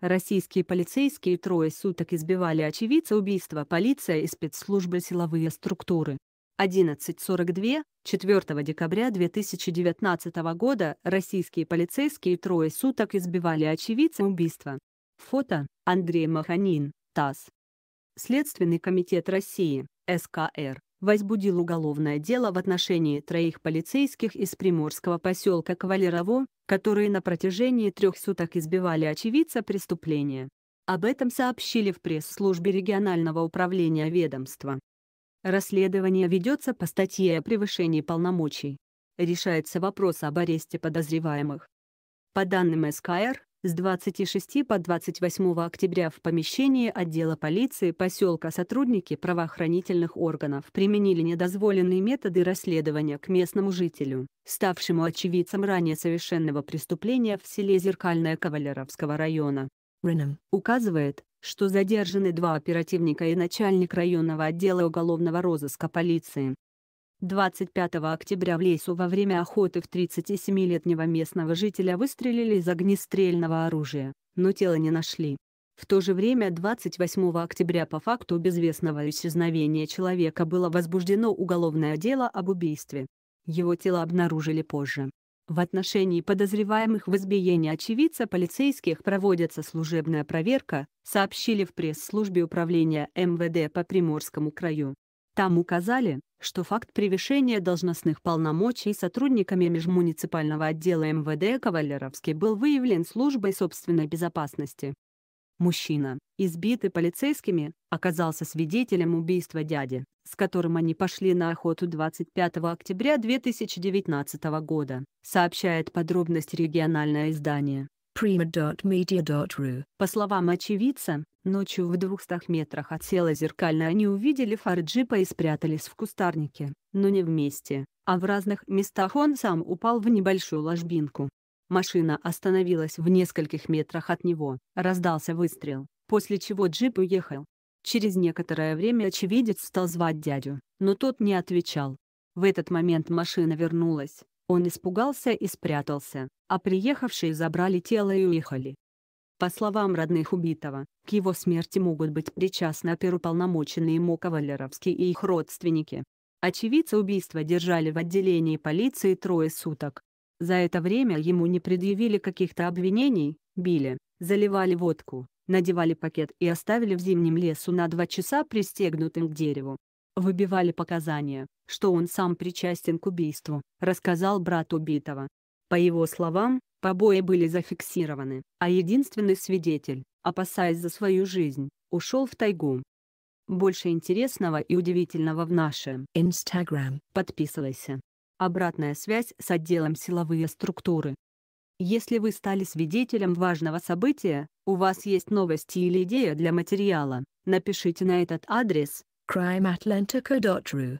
Российские полицейские трое суток избивали очевидца убийства полиция и спецслужбы силовые структуры. 11.42, 4 декабря 2019 года российские полицейские трое суток избивали очевидца убийства. Фото Андрей Маханин, ТАСС. Следственный комитет России, СКР возбудил уголовное дело в отношении троих полицейских из приморского поселка Кавалерово, которые на протяжении трех суток избивали очевидца преступления. Об этом сообщили в пресс-службе регионального управления ведомства. Расследование ведется по статье о превышении полномочий. Решается вопрос об аресте подозреваемых. По данным СКР, с 26 по 28 октября в помещении отдела полиции поселка сотрудники правоохранительных органов применили недозволенные методы расследования к местному жителю, ставшему очевидцем ранее совершенного преступления в селе Зеркальное Кавалеровского района. Реном указывает, что задержаны два оперативника и начальник районного отдела уголовного розыска полиции, 25 октября в лесу во время охоты в 37-летнего местного жителя выстрелили из огнестрельного оружия, но тело не нашли. В то же время 28 октября по факту безвестного исчезновения человека было возбуждено уголовное дело об убийстве. Его тело обнаружили позже. В отношении подозреваемых в избиении очевидца полицейских проводится служебная проверка, сообщили в пресс-службе управления МВД по Приморскому краю. Там указали, что факт превышения должностных полномочий сотрудниками межмуниципального отдела МВД Кавалеровский был выявлен службой собственной безопасности. Мужчина, избитый полицейскими, оказался свидетелем убийства дяди, с которым они пошли на охоту 25 октября 2019 года, сообщает подробность региональное издание prima.media.ru. По словам очевидца, ночью в 200 метрах от села Зеркально они увидели фарджипа и спрятались в кустарнике, но не вместе, а в разных местах он сам упал в небольшую ложбинку. Машина остановилась в нескольких метрах от него, раздался выстрел, после чего джип уехал. Через некоторое время очевидец стал звать дядю, но тот не отвечал. В этот момент машина вернулась, он испугался и спрятался, а приехавшие забрали тело и уехали. По словам родных убитого, к его смерти могут быть причастны оперуполномоченные ему кавалеровские и их родственники. Очевидцы убийства держали в отделении полиции трое суток. За это время ему не предъявили каких-то обвинений, били, заливали водку, надевали пакет и оставили в зимнем лесу на два часа пристегнутым к дереву выбивали показания, что он сам причастен к убийству, рассказал брат убитого. По его словам, побои были зафиксированы, а единственный свидетель, опасаясь за свою жизнь, ушел в тайгу. Больше интересного и удивительного в нашем Instagram. Подписывайся. Обратная связь с отделом «Силовые структуры». Если вы стали свидетелем важного события, у вас есть новости или идея для материала, напишите на этот адрес, Crime Atlantico.ru